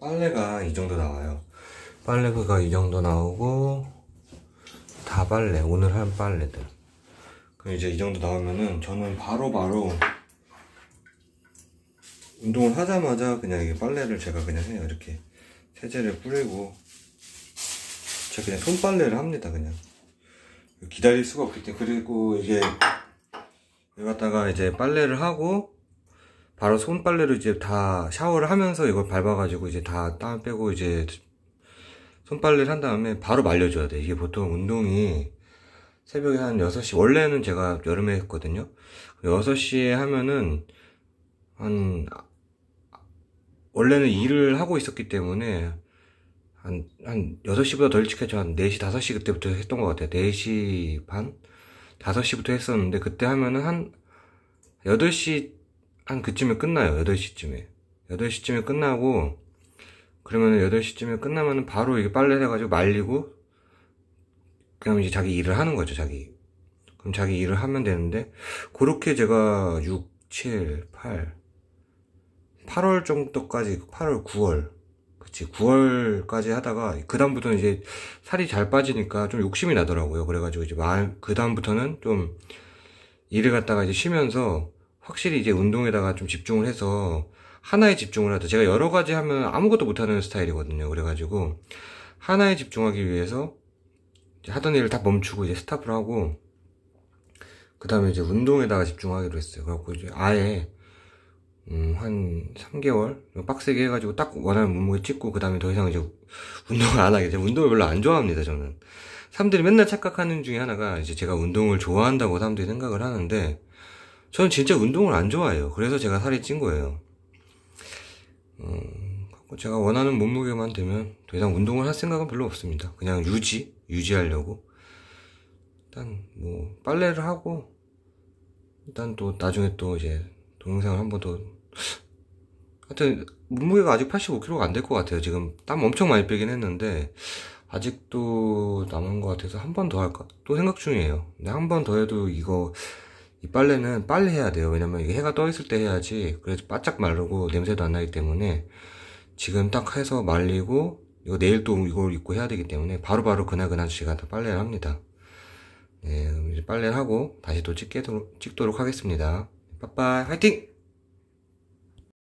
빨래가 이 정도 나와요 빨래가 이 정도 나오고 다 빨래 오늘 한 빨래들 그럼 이제 이 정도 나오면은 저는 바로바로 바로 운동을 하자마자 그냥 이게 빨래를 제가 그냥 해요 이렇게 세제를 뿌리고 제가 그냥 손빨래를 합니다 그냥 기다릴 수가 없기 때문에 그리고 이게 여기 갖다가 이제 빨래를 하고 바로 손빨래로 이제 다 샤워를 하면서 이걸 밟아가지고 이제 다 땀 빼고 이제 손빨래를 한 다음에 바로 말려줘야 돼. 이게 보통 운동이 새벽에 한 6시, 원래는 제가 여름에 했거든요. 6시에 하면은 한, 원래는 일을 하고 있었기 때문에 한, 한 6시보다 덜찍 했죠. 한 4시, 5시 그때부터 했던 것 같아요. 4시 반? 5시부터 했었는데 그때 하면은 한 8시 한 그쯤에 끝나요. 8시쯤에. 8시쯤에 끝나고, 그러면은 8시쯤에 끝나면은 바로 이게 빨래 해가지고 말리고, 그냥 이제 자기 일을 하는 거죠, 자기. 그럼 자기 일을 하면 되는데, 그렇게 제가 6, 7, 8, 8월 정도까지, 8월, 9월. 그치, 9월까지 하다가, 그다음부터는 이제 살이 잘 빠지니까 좀 욕심이 나더라고요. 그래가지고 이제 말, 그다음부터는 좀 일을 갖다가 이제 쉬면서 확실히 이제 운동에다가 좀 집중을 해서 하나에 집중을 하다 제가 여러 가지 하면 아무것도 못하는 스타일이거든요 그래가지고 하나에 집중하기 위해서 하던 일을 다 멈추고 이제 스탑을 하고 그 다음에 이제 운동에다가 집중하기로 했어요 그래갖고 이제 아예 음, 한 3개월 빡세게 해가지고 딱 원하는 몸무게 찍고 그 다음에 더 이상 이제 운동을 안 하게 제가 운동을 별로 안 좋아합니다 저는 사람들이 맨날 착각하는 중에 하나가 이제 제가 운동을 좋아한다고 사람들이 생각을 하는데 저는 진짜 운동을 안 좋아해요. 그래서 제가 살이 찐 거예요. 음, 제가 원하는 몸무게만 되면 더 이상 운동을 할 생각은 별로 없습니다. 그냥 유지, 유지하려고. 일단 뭐 빨래를 하고 일단 또 나중에 또 이제 동영상을 한 번더 하여튼 몸무게가 아직 85kg가 안 될 것 같아요. 지금 땀 엄청 많이 빼긴 했는데 아직도 남은 것 같아서 한 번 더 할까 또 생각 중이에요. 근데 한번 더 해도 이거 이 빨래는 빨리 해야 돼요 왜냐면 이게 해가 떠 있을 때 해야지 그래서 바짝 마르고 냄새도 안 나기 때문에 지금 딱 해서 말리고 이거 내일 또 이걸 입고 해야 되기 때문에 바로바로 그날그날 제가 다 빨래를 합니다 네, 빨래를 하고 다시 또 찍도록, 찍도록 하겠습니다 빠빠이 화이팅!